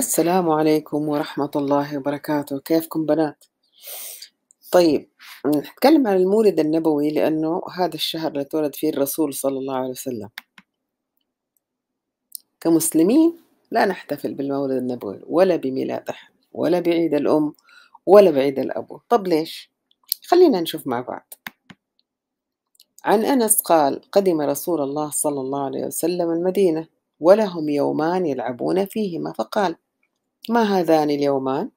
السلام عليكم ورحمة الله وبركاته كيفكم بنات؟ طيب نتكلم عن المولد النبوي لأنه هذا الشهر اللي تولد فيه الرسول صلى الله عليه وسلم كمسلمين لا نحتفل بالمولد النبوي ولا بميلاد أحد ولا بعيد الأم ولا بعيد الأبو طب ليش؟ خلينا نشوف مع بعض عن أنس قال قدم رسول الله صلى الله عليه وسلم المدينة ولهم يومان يلعبون فيهما فقال ما هذان اليومان؟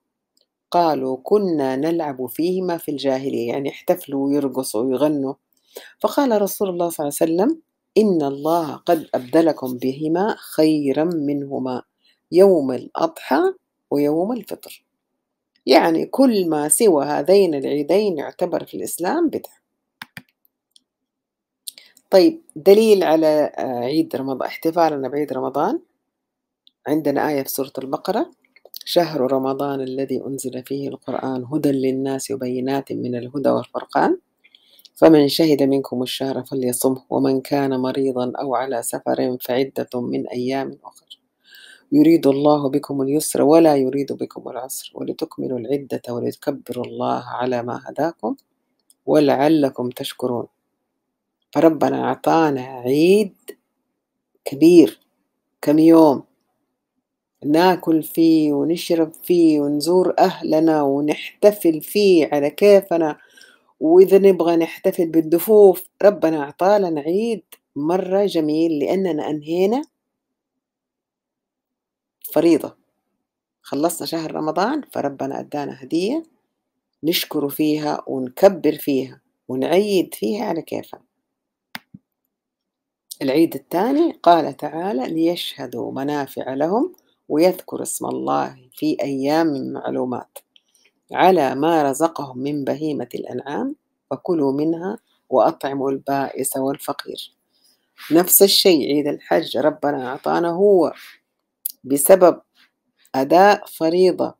قالوا كنا نلعب فيهما في الجاهلية يعني احتفلوا ويرقصوا ويغنوا فقال رسول الله صلى الله عليه وسلم إن الله قد أبدلكم بهما خيرا منهما يوم الأضحى ويوم الفطر يعني كل ما سوى هذين العيدين يعتبر في الإسلام بدعة طيب دليل على آه، عيد رمضان احتفالنا بعيد رمضان عندنا آية في سورة البقرة شهر رمضان الذي أنزل فيه القرآن هدى للناس وبينات من الهدى والفرقان فمن شهد منكم الشهر فليصمه ومن كان مريضا أو على سفر فعدة من أيام أخر يريد الله بكم اليسر ولا يريد بكم العسر ولتكملوا العدة ولتكبروا الله على ما هداكم ولعلكم تشكرون فربنا أعطانا عيد كبير كم يوم ناكل فيه ونشرب فيه ونزور أهلنا ونحتفل فيه على كيفنا وإذا نبغى نحتفل بالدفوف ربنا أعطانا عيد مرة جميل لأننا أنهينا فريضة خلصنا شهر رمضان فربنا أدانا هدية نشكر فيها ونكبر فيها ونعيد فيها على كيفنا العيد الثاني قال تعالى ليشهدوا منافع لهم ويذكر اسم الله في أيام معلومات على ما رزقهم من بهيمة الأنعام فكلوا منها وأطعموا البائس والفقير نفس الشيء عيد الحج ربنا أعطانا هو بسبب أداء فريضة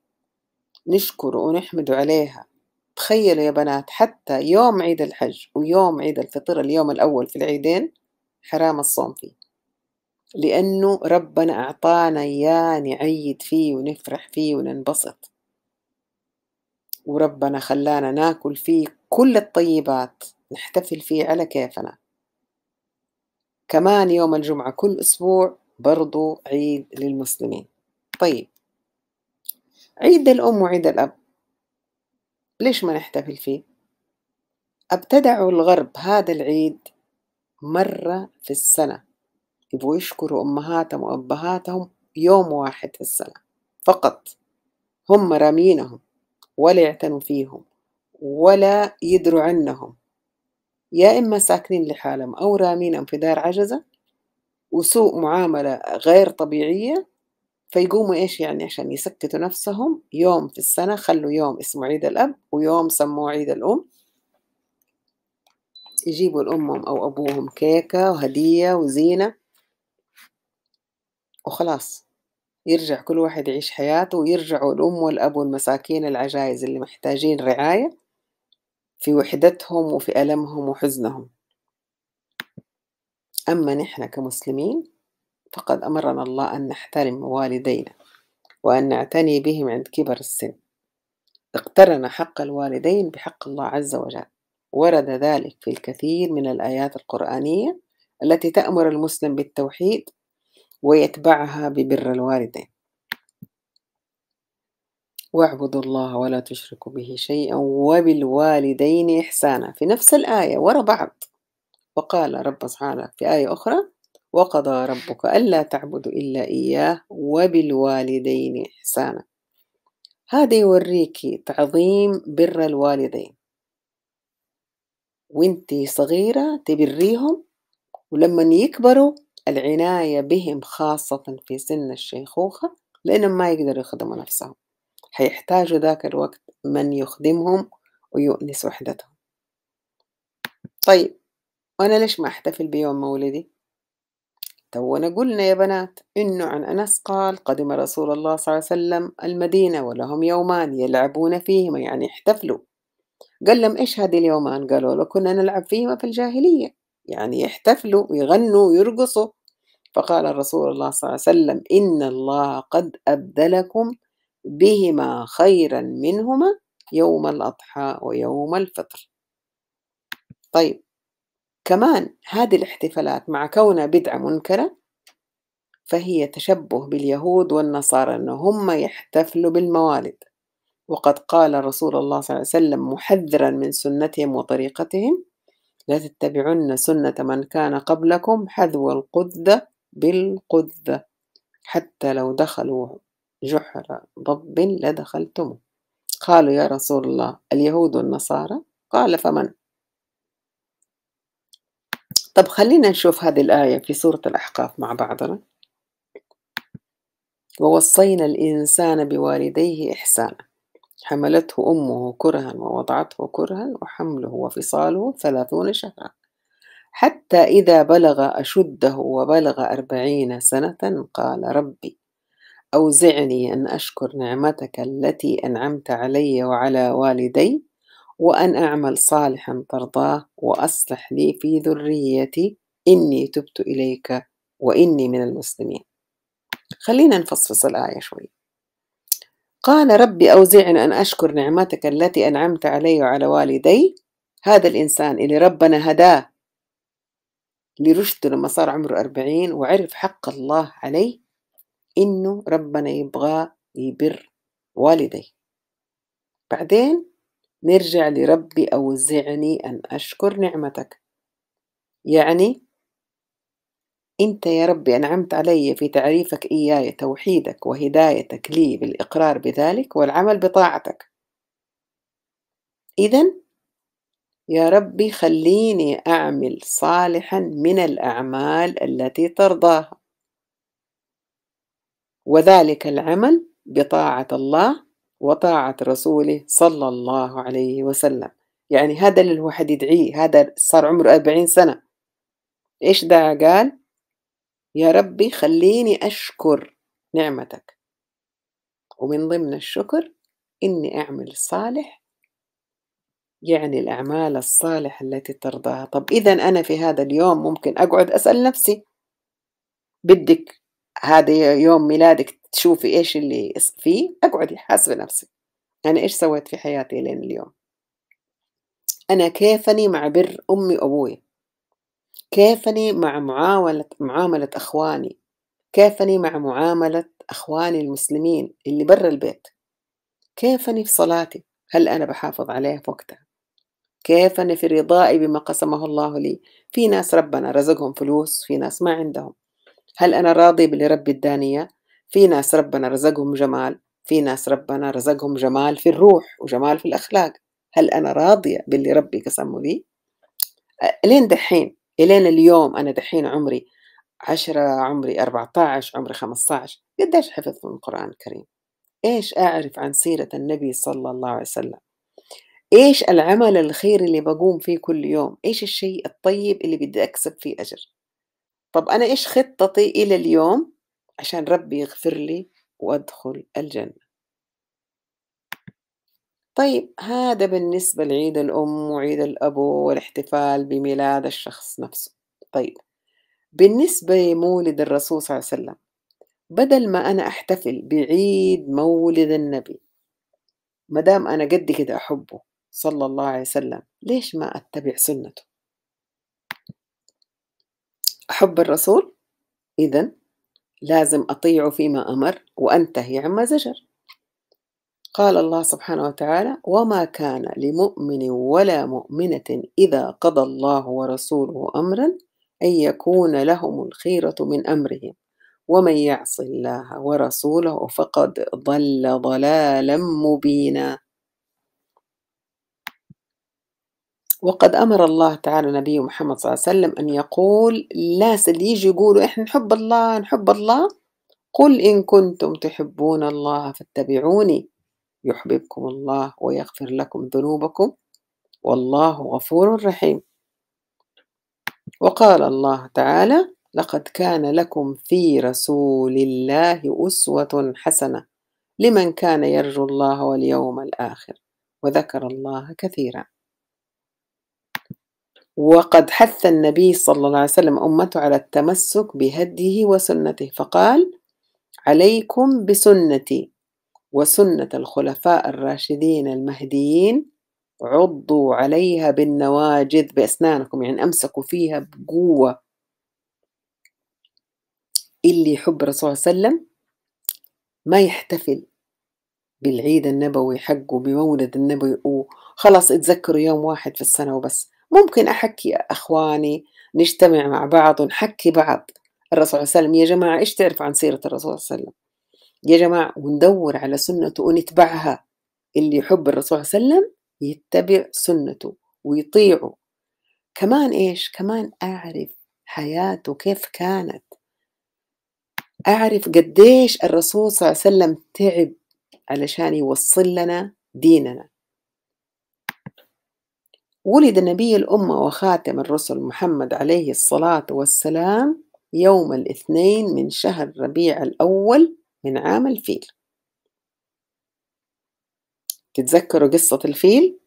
نشكر ونحمد عليها تخيلوا يا بنات حتى يوم عيد الحج ويوم عيد الفطر اليوم الأول في العيدين حرام الصوم فيه لأنه ربنا أعطانا إياه نعيد فيه ونفرح فيه وننبسط وربنا خلانا ناكل فيه كل الطيبات نحتفل فيه على كيفنا كمان يوم الجمعة كل أسبوع برضو عيد للمسلمين طيب عيد الأم وعيد الأب ليش ما نحتفل فيه؟ ابتدعوا الغرب هذا العيد مرة في السنة يبغوا يشكروا أمهاتهم وأبهاتهم يوم واحد في السنة فقط هم رامينهم ولا يعتنوا فيهم ولا يدروا عنهم يا إما ساكنين لحالهم أو رامينهم في دار عجزة وسوء معاملة غير طبيعية فيقوموا إيش يعني عشان يسكتوا نفسهم يوم في السنة خلوا يوم اسمه عيد الأب ويوم سموه عيد الأم يجيبوا لأمهم أو أبوهم كيكة وهدية وزينة وخلاص يرجع كل واحد يعيش حياته ويرجعوا الأم والأب والمساكين العجايز اللي محتاجين رعاية في وحدتهم وفي ألمهم وحزنهم أما نحن كمسلمين فقد أمرنا الله أن نحترم والدينا وأن نعتني بهم عند كبر السن اقترن حق الوالدين بحق الله عز وجل ورد ذلك في الكثير من الآيات القرآنية التي تأمر المسلم بالتوحيد ويتبعها ببر الوالدين واعبدوا الله ولا تشركوا به شيئا وبالوالدين إحسانا في نفس الآية ورا بعض وقال رب سبحانه في آية أخرى وقضى ربك ألا تعبدوا إلا إياه وبالوالدين إحسانا هذا يوريك تعظيم بر الوالدين وانتي صغيرة تبريهم ولما يكبروا العناية بهم خاصة في سن الشيخوخة لأنهم ما يقدروا يخدموا نفسهم حيحتاجوا ذاك الوقت من يخدمهم ويؤنس وحدتهم طيب وأنا ليش ما أحتفل بيوم مولدي؟ تونا قلنا يا بنات إنه عن أنس قال قدم رسول الله صلى الله عليه وسلم المدينة ولهم يومان يلعبون فيهما يعني احتفلوا قال لهم إيش هذه اليومان؟ قالوا له كنا نلعب فيهما في الجاهلية يعني يحتفلوا ويغنوا ويرقصوا فقال الرسول الله صلى الله عليه وسلم إن الله قد أبدلكم بهما خيرا منهما يوم الأضحى ويوم الفطر طيب كمان هذه الاحتفالات مع كونها بدعة منكرة فهي تشبه باليهود والنصارى أن هم يحتفلوا بالموالد وقد قال رسول الله صلى الله عليه وسلم محذرا من سنتهم وطريقتهم لا تتبعن سنة من كان قبلكم حذو القذ بالقذ حتى لو دخلوا جحر ضب لدخلتموه قالوا يا رسول الله اليهود والنصارى قال فمن طب خلينا نشوف هذه الآية في سورة الأحقاف مع بعضنا ووصينا الإنسان بوالديه إحسانا حملته أمه كرها ووضعته كرها وحمله وفصاله ثلاثون شهرا حتى إذا بلغ أشده وبلغ أربعين سنة قال ربي أوزعني أن أشكر نعمتك التي أنعمت علي وعلى والدي وأن أعمل صالحا ترضاه وأصلح لي في ذريتي إني تبت إليك وإني من المسلمين خلينا نفصفص الآية شوي قال رب أوزعني أن أشكر نعمتك التي أنعمت علي وعلى والدي هذا الإنسان اللي ربنا هداه لرشده لما صار عمره أربعين وعرف حق الله عليه إنه ربنا يبغاه يبر والدي بعدين نرجع لربي أوزعني أن أشكر نعمتك يعني أنت يا ربي أنعمت علي في تعريفك إياي توحيدك وهدايتك لي بالإقرار بذلك والعمل بطاعتك إذا يا ربي خليني أعمل صالحا من الأعمال التي ترضاها وذلك العمل بطاعة الله وطاعة رسوله صلى الله عليه وسلم يعني هذا اللي الواحد يدعيه هذا صار عمره أربعين سنة إيش دعا قال يا ربي خليني أشكر نعمتك ومن ضمن الشكر إني أعمل صالح يعني الأعمال الصالحة التي ترضاها طب إذا أنا في هذا اليوم ممكن أقعد أسأل نفسي بدك هذا يوم ميلادك تشوفي إيش اللي فيه أقعدي حاسبة نفسي أنا إيش سويت في حياتي لين اليوم أنا كيفني مع بر أمي وأبوي كيفني مع معاملة معاملة أخواني كيفني مع معاملة أخواني المسلمين اللي برا البيت كيفني في صلاتي هل أنا بحافظ عليها في وقتها كيفني في رضائي بما قسمه الله لي في ناس ربنا رزقهم فلوس في ناس ما عندهم هل أنا راضي باللي ربي الدانية في ناس ربنا رزقهم جمال في ناس ربنا رزقهم جمال في الروح وجمال في الأخلاق هل أنا راضية باللي ربي قسمه لي لين دحين الين اليوم انا دحين عمري عشرة عمري 14 عمري 15 قديش حفظت من القرآن الكريم ايش اعرف عن سيرة النبي صلى الله عليه وسلم ايش العمل الخير اللي بقوم فيه كل يوم ايش الشيء الطيب اللي بدي اكسب فيه اجر طب انا ايش خطتي الى اليوم عشان ربي يغفر لي وادخل الجنه طيب هذا بالنسبة لعيد الأم وعيد الأب والاحتفال بميلاد الشخص نفسه طيب بالنسبة لمولد الرسول صلى الله عليه وسلم بدل ما أنا أحتفل بعيد مولد النبي مدام أنا قد كده أحبه صلى الله عليه وسلم ليش ما أتبع سنته أحب الرسول إذا لازم أطيعه فيما أمر وأنتهي عما زجر قال الله سبحانه وتعالى وما كان لمؤمن ولا مؤمنة إذا قضى الله ورسوله أمرا أن يكون لهم الخيرة من أمرهم ومن يعص الله ورسوله فقد ضل ضلالا مبينا وقد أمر الله تعالى نبيه محمد صلى الله عليه وسلم أن يقول الناس اللي يجي يقولوا إحنا نحب الله نحب الله قل إن كنتم تحبون الله فاتبعوني يحببكم الله ويغفر لكم ذنوبكم والله غفور رحيم وقال الله تعالى لقد كان لكم في رسول الله أسوة حسنة لمن كان يرجو الله واليوم الآخر وذكر الله كثيرا وقد حث النبي صلى الله عليه وسلم أمته على التمسك بهديه وسنته فقال عليكم بسنتي وسنة الخلفاء الراشدين المهديين عضوا عليها بالنواجذ بأسنانكم يعني أمسكوا فيها بقوة اللي يحب الرسول صلى الله عليه وسلم ما يحتفل بالعيد النبوي حقه بمولد النبوي وخلاص اتذكروا يوم واحد في السنة وبس ممكن أحكي أخواني نجتمع مع بعض ونحكي بعض الرسول صلى الله عليه وسلم يا جماعة إيش تعرف عن سيرة الرسول صلى الله عليه وسلم يا جماعة وندور على سنته ونتبعها اللي يحب الرسول صلى الله عليه وسلم يتبع سنته ويطيعه كمان إيش كمان أعرف حياته كيف كانت أعرف قديش الرسول صلى الله عليه وسلم تعب علشان يوصل لنا ديننا ولد نبي الأمة وخاتم الرسل محمد عليه الصلاة والسلام يوم الاثنين من شهر ربيع الأول من عام الفيل تتذكروا قصة الفيل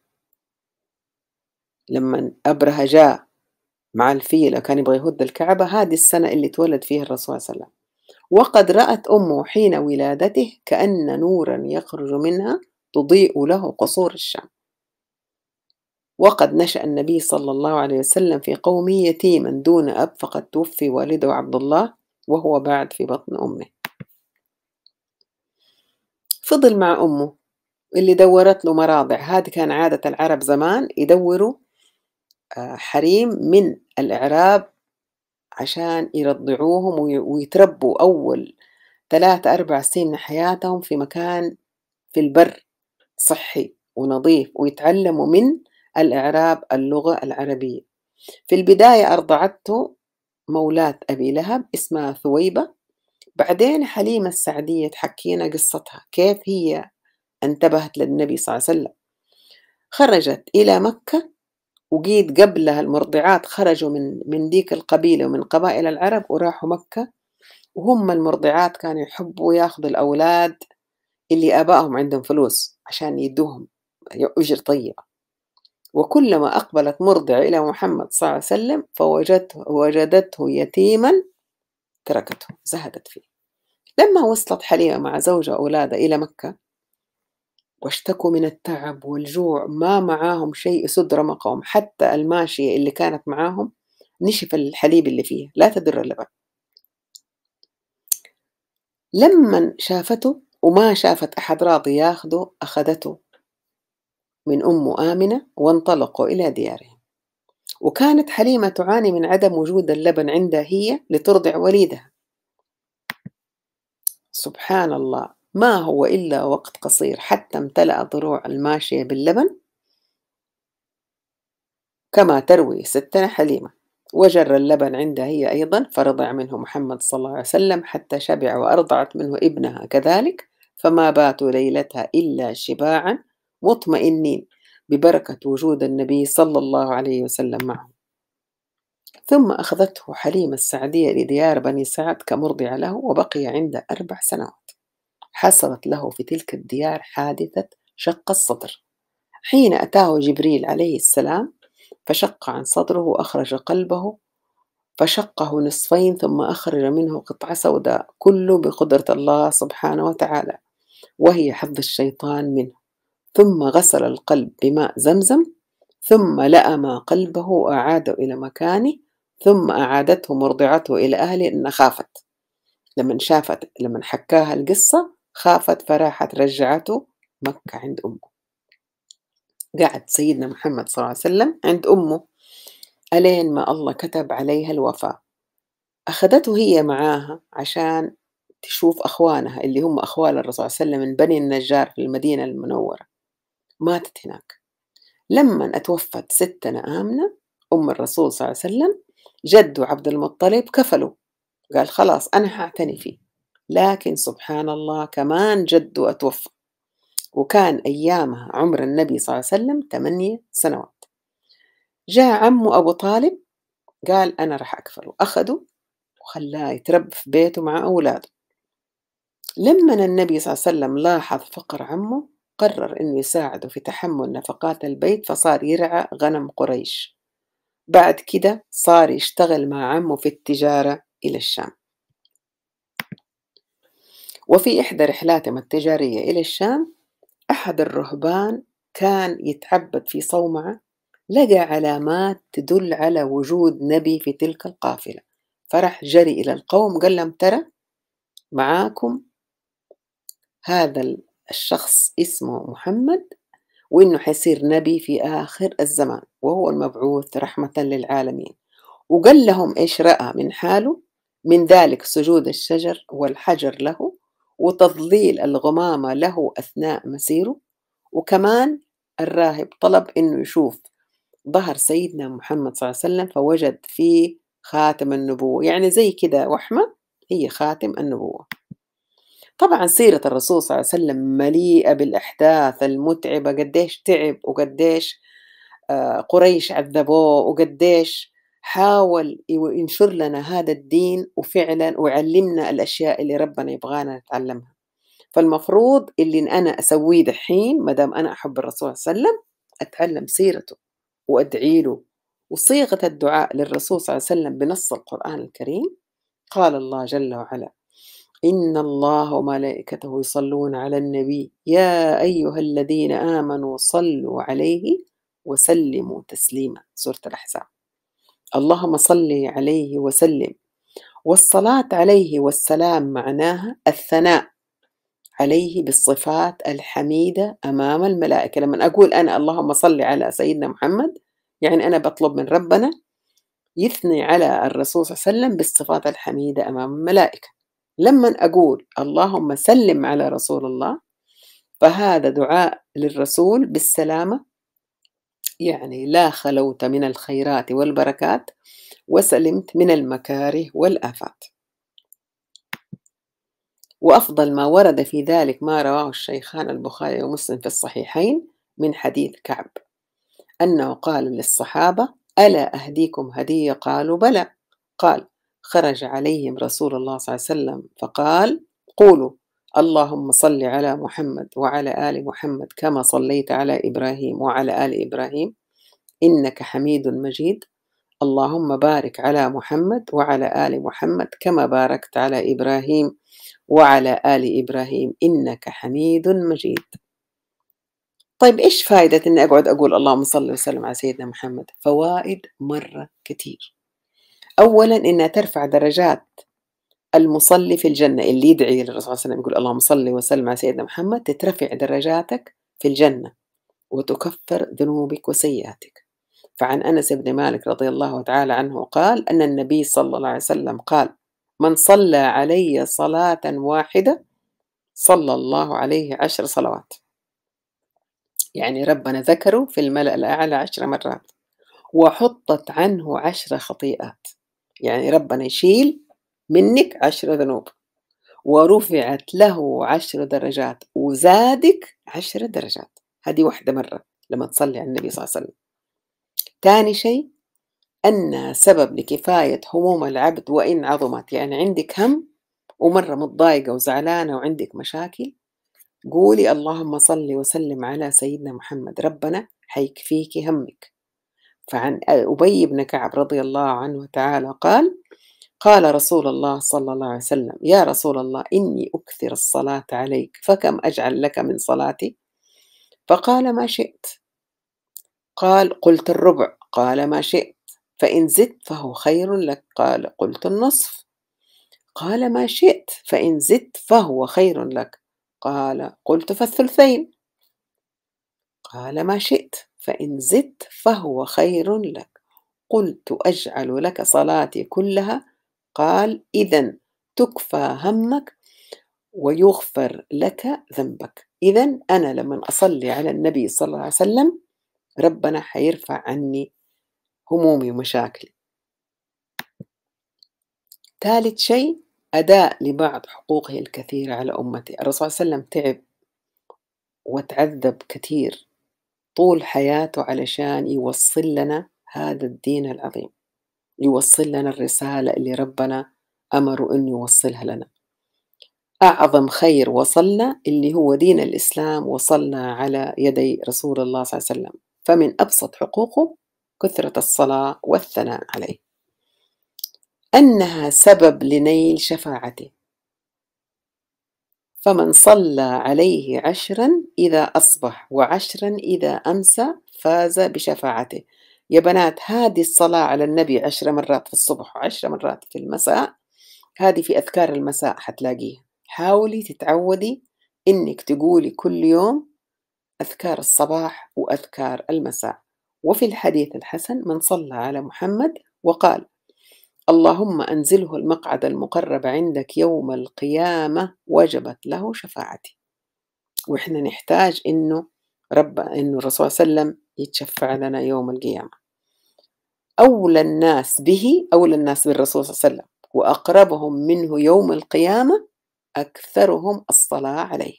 لما أبرهة جاء مع الفيلة كان يبغى يهد الكعبة هذه السنة اللي تولد فيها الرسول صلى الله عليه وسلم وقد رأت أمه حين ولادته كأن نورا يخرج منها تضيء له قصور الشام وقد نشأ النبي صلى الله عليه وسلم في قومه يتيما دون أب فقد توفي والده عبد الله وهو بعد في بطن أمه فضل مع أمه اللي دورت له مراضع هذه كان عادة العرب زمان يدوروا آه، حريم من الإعراب عشان يرضعوهم ويتربوا أول ثلاثة أربع سنين من حياتهم في مكان في البر صحي ونظيف ويتعلموا من الإعراب اللغة العربية في البداية أرضعته مولاة أبي لهب اسمها ثويبة بعدين حليمة السعدية تحكينا قصتها كيف هي انتبهت للنبي صلى الله عليه وسلم خرجت إلى مكة وجيت قبلها المرضعات خرجوا من من ديك القبيلة ومن قبائل العرب وراحوا مكة وهم المرضعات كانوا يحبوا ياخذوا الأولاد اللي آبائهم عندهم فلوس عشان يدوهم أجر طيبة وكلما أقبلت مرضعة إلى محمد صلى الله عليه وسلم فوجدته وجدته يتيما تركته زهدت فيه لما وصلت حليمة مع زوجها وأولادها إلى مكة واشتكوا من التعب والجوع ما معاهم شيء يسد رمقهم حتى الماشية اللي كانت معاهم نشف الحليب اللي فيها لا تدر اللبن لما شافته وما شافت أحد راضي ياخده أخذته من أمه آمنة وانطلقوا إلى ديارهم وكانت حليمة تعاني من عدم وجود اللبن عندها هي لترضع وليدها سبحان الله ما هو إلا وقت قصير حتى امتلأ ضروع الماشية باللبن كما تروي ستنا حليمة وجر اللبن عندها هي أيضا فرضع منه محمد صلى الله عليه وسلم حتى شبع وأرضعت منه ابنها كذلك فما باتوا ليلتها إلا شباعا مطمئنين ببركة وجود النبي صلى الله عليه وسلم معه ثم أخذته حليمة السعدية لديار بني سعد كمرضعة له وبقي عنده أربع سنوات حصلت له في تلك الديار حادثة شق الصدر حين أتاه جبريل عليه السلام فشق عن صدره وأخرج قلبه فشقه نصفين ثم أخرج منه قطعة سوداء كله بقدرة الله سبحانه وتعالى وهي حظ الشيطان منه ثم غسل القلب بماء زمزم ثم لأم قلبه وأعاده إلى مكانه ثم أعادته مرضعته إلى أهله إنها خافت لما شافت لما حكاها القصة خافت فراحت رجعته مكة عند أمه قعد سيدنا محمد صلى الله عليه وسلم عند أمه ألين ما الله كتب عليها الوفاة أخذته هي معاها عشان تشوف أخوانها اللي هم أخوال الرسول صلى الله عليه وسلم من بني النجار في المدينة المنورة ماتت هناك لما اتوفت ستنا آمنة أم الرسول صلى الله عليه وسلم جده عبد المطلب كفلوا قال خلاص أنا هعتني فيه لكن سبحان الله كمان جده أتوفى وكان أيامها عمر النبي صلى الله عليه وسلم ثمانية سنوات جاء عمه أبو طالب قال أنا راح أكفله أخده وخلاه يتربى في بيته مع أولاده لما النبي صلى الله عليه وسلم لاحظ فقر عمه قرر أن يساعده في تحمل نفقات البيت فصار يرعى غنم قريش بعد كده صار يشتغل مع عمه في التجارة إلى الشام وفي إحدى رحلاتهم التجارية إلى الشام أحد الرهبان كان يتعبد في صومعة لقى علامات تدل على وجود نبي في تلك القافلة فرح جري إلى القوم قال لهم ترى معاكم هذا الشخص اسمه محمد وإنه حيصير نبي في آخر الزمان وهو المبعوث رحمة للعالمين وقال لهم إيش رأى من حاله من ذلك سجود الشجر والحجر له وتضليل الغمامة له أثناء مسيره وكمان الراهب طلب إنه يشوف ظهر سيدنا محمد صلى الله عليه وسلم فوجد فيه خاتم النبوة يعني زي كده وحمة هي خاتم النبوة طبعا سيرة الرسول صلى الله عليه وسلم مليئة بالأحداث المتعبة قديش تعب وقديش آه، قريش عذبوه وقديش حاول ينشر لنا هذا الدين وفعلا ويعلمنا الأشياء اللي ربنا يبغانا نتعلمها فالمفروض اللي أنا أسويه دحين ما دام أنا أحب الرسول صلى الله عليه وسلم أتعلم سيرته وأدعي له وصيغة الدعاء للرسول صلى الله عليه وسلم بنص القرآن الكريم قال الله جل وعلا إن الله وملائكته يصلون على النبي يا أيها الذين آمنوا صلوا عليه وسلموا تسليما سورة الأحزاب اللهم صل عليه وسلم والصلاة عليه والسلام معناها الثناء عليه بالصفات الحميدة أمام الملائكة لما أقول أنا اللهم صل على سيدنا محمد يعني أنا بطلب من ربنا يثني على الرسول صلى الله عليه وسلم بالصفات الحميدة أمام الملائكة لما أقول اللهم سلم على رسول الله فهذا دعاء للرسول بالسلامة يعني لا خلوت من الخيرات والبركات وسلمت من المكاره والآفات وأفضل ما ورد في ذلك ما رواه الشيخان البخاري ومسلم في الصحيحين من حديث كعب أنه قال للصحابة ألا أهديكم هدية قالوا بلى قال خرج عليهم رسول الله صلى الله عليه وسلم فقال قولوا اللهم صل على محمد وعلى ال محمد كما صليت على ابراهيم وعلى ال ابراهيم انك حميد مجيد اللهم بارك على محمد وعلى ال محمد كما باركت على ابراهيم وعلى ال ابراهيم انك حميد مجيد طيب ايش فائده اني اقعد اقول اللهم صل وسلم على سيدنا محمد فوائد مره كثير أولا إنها ترفع درجات المصلي في الجنة اللي يدعي للرسول صلى الله عليه وسلم يقول اللهم صل وسلم على سيدنا محمد تترفع درجاتك في الجنة وتكفر ذنوبك وسيئاتك فعن أنس بن مالك رضي الله تعالى عنه قال أن النبي صلى الله عليه وسلم قال من صلى علي صلاة واحدة صلى الله عليه عشر صلوات يعني ربنا ذكره في الملأ الأعلى عشر مرات وحطت عنه عشر خطيئات يعني ربنا يشيل منك عشر ذنوب ورفعت له عشر درجات وزادك عشر درجات هذه واحدة مرة لما تصلي على النبي صلى الله عليه وسلم ثاني شيء أنها سبب لكفاية هموم العبد وإن عظمت يعني عندك هم ومرة متضايقة وزعلانة وعندك مشاكل قولي اللهم صل وسلم على سيدنا محمد ربنا حيكفيك همك فعن أبي بن كعب رضي الله عنه تعالى قال قال رسول الله صلى الله عليه وسلم يا رسول الله إني أكثر الصلاة عليك فكم أجعل لك من صلاتي فقال ما شئت قال قلت الربع قال ما شئت فإن زدت فهو خير لك قال قلت النصف قال ما شئت فإن زدت فهو خير لك قال قلت فالثلثين قال ما شئت فإن زدت فهو خير لك قلت أجعل لك صلاتي كلها قال إذا تكفى همك ويغفر لك ذنبك إذا أنا لما أصلي على النبي صلى الله عليه وسلم ربنا حيرفع عني همومي ومشاكلي ثالث شيء أداء لبعض حقوقه الكثيرة على أمتي الرسول صلى الله عليه وسلم تعب وتعذب كثير طول حياته علشان يوصل لنا هذا الدين العظيم يوصل لنا الرسالة اللي ربنا أمره أنه يوصلها لنا أعظم خير وصلنا اللي هو دين الإسلام وصلنا على يدي رسول الله صلى الله عليه وسلم فمن أبسط حقوقه كثرة الصلاة والثناء عليه أنها سبب لنيل شفاعته فمن صلى عليه عشرا إذا أصبح وعشرا إذا أمسى فاز بشفاعته يا بنات هذه الصلاة على النبي عشر مرات في الصبح وعشر مرات في المساء هذه في أذكار المساء حتلاقيها حاولي تتعودي إنك تقولي كل يوم أذكار الصباح وأذكار المساء وفي الحديث الحسن من صلى على محمد وقال اللهم أنزله المقعد المقرب عندك يوم القيامة وجبت له شفاعتي وإحنا نحتاج إنه رب إنه الرسول صلى الله عليه وسلم يتشفع لنا يوم القيامة أولى الناس به أولى الناس بالرسول صلى الله عليه وسلم وأقربهم منه يوم القيامة أكثرهم الصلاة عليه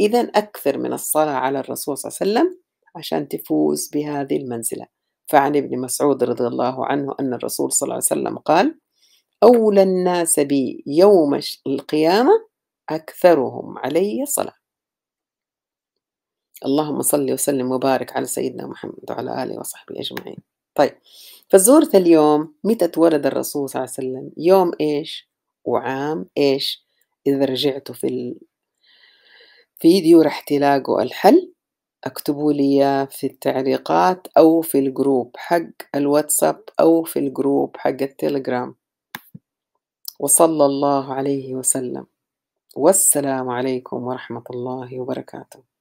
إذا أكثر من الصلاة على الرسول صلى الله عليه وسلم عشان تفوز بهذه المنزلة فعن ابن مسعود رضي الله عنه أن الرسول صلى الله عليه وسلم قال أولى الناس بي يوم القيامة أكثرهم علي صلاة اللهم صل وسلم وبارك على سيدنا محمد وعلى آله وصحبه أجمعين طيب فزورة اليوم متى اتولد الرسول صلى الله عليه وسلم يوم إيش وعام إيش إذا رجعتوا في ال... فيديو راح تلاقوا الحل اكتبوا لي في التعليقات أو في الجروب حق الواتساب أو في الجروب حق التليجرام وصلى الله عليه وسلم والسلام عليكم ورحمة الله وبركاته